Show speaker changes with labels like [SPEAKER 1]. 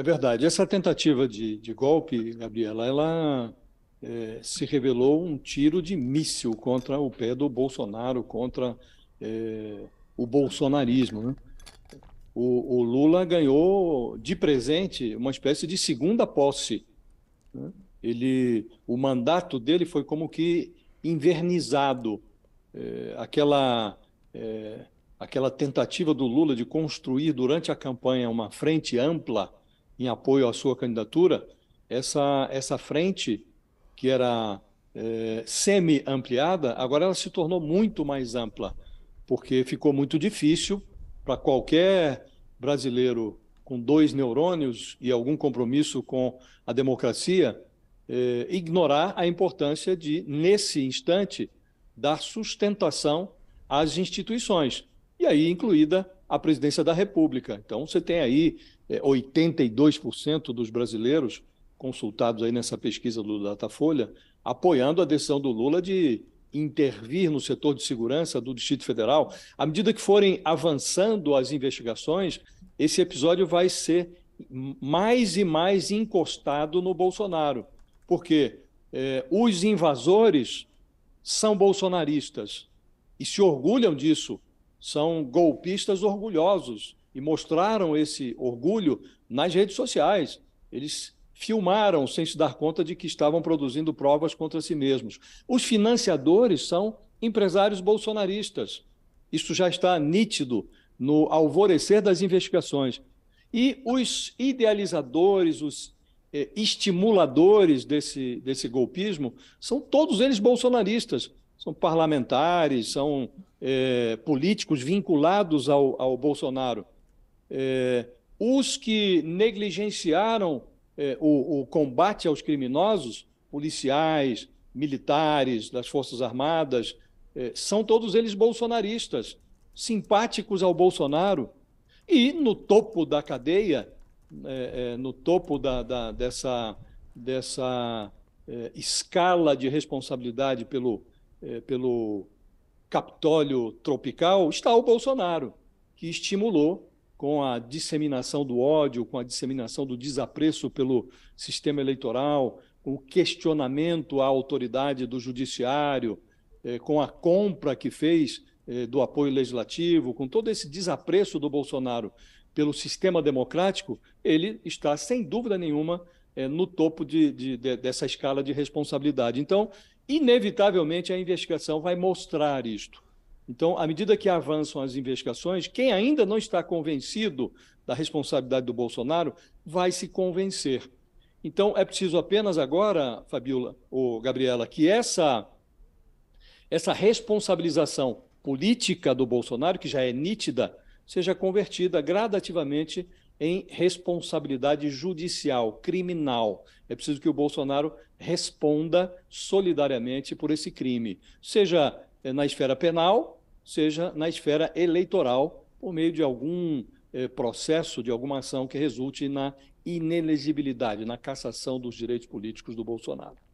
[SPEAKER 1] É verdade. Essa tentativa de, de golpe, Gabriela, ela é, se revelou um tiro de míssil contra o pé do Bolsonaro, contra é, o bolsonarismo. Né? O, o, Lula ganhou de presente uma espécie de segunda posse. Né? Ele, o mandato dele foi como que invernizado. É, aquela é, aquela tentativa do Lula de construir durante a campanha uma frente ampla em apoio à sua candidatura, essa, essa frente que era é, semi-ampliada, agora ela se tornou muito mais ampla, porque ficou muito difícil para qualquer brasileiro com dois neurônios e algum compromisso com a democracia é, ignorar a importância de, nesse instante, dar sustentação às instituições, e aí incluída a presidência da República. Então, você tem aí 82% é, dos brasileiros consultados aí nessa pesquisa do Datafolha apoiando a decisão do Lula de intervir no setor de segurança do Distrito Federal. À medida que forem avançando as investigações, esse episódio vai ser mais e mais encostado no Bolsonaro, porque eh, os invasores são bolsonaristas e se orgulham disso, são golpistas orgulhosos e mostraram esse orgulho nas redes sociais. Eles filmaram sem se dar conta de que estavam produzindo provas contra si mesmos. Os financiadores são empresários bolsonaristas. Isso já está nítido no alvorecer das investigações. E os idealizadores, os eh, estimuladores desse, desse golpismo, são todos eles bolsonaristas. São parlamentares, são eh, políticos vinculados ao, ao Bolsonaro. É, os que negligenciaram é, o, o combate aos criminosos, policiais, militares, das Forças Armadas, é, são todos eles bolsonaristas, simpáticos ao Bolsonaro. E no topo da cadeia, é, é, no topo da, da dessa, dessa escala de responsabilidade pelo, pelo Capitólio Tropical, está o Bolsonaro, que estimulou com a disseminação do ódio, com a disseminação do desapreço pelo sistema eleitoral, com o questionamento à autoridade do judiciário, eh, com a compra que fez eh, do apoio legislativo, com todo esse desapreço do Bolsonaro pelo sistema democrático, ele está, sem dúvida nenhuma, eh, no topo de, de, de, dessa escala de responsabilidade. Então, inevitavelmente, a investigação vai mostrar isto. Então, à medida que avançam as investigações, quem ainda não está convencido da responsabilidade do Bolsonaro vai se convencer. Então, é preciso apenas agora, Fabiola ou Gabriela, que essa, essa responsabilização política do Bolsonaro, que já é nítida, seja convertida gradativamente em responsabilidade judicial, criminal. É preciso que o Bolsonaro responda solidariamente por esse crime, seja eh, na esfera penal, seja na esfera eleitoral, por meio de algum eh, processo, de alguma ação que resulte na inelegibilidade, na cassação dos direitos políticos do Bolsonaro.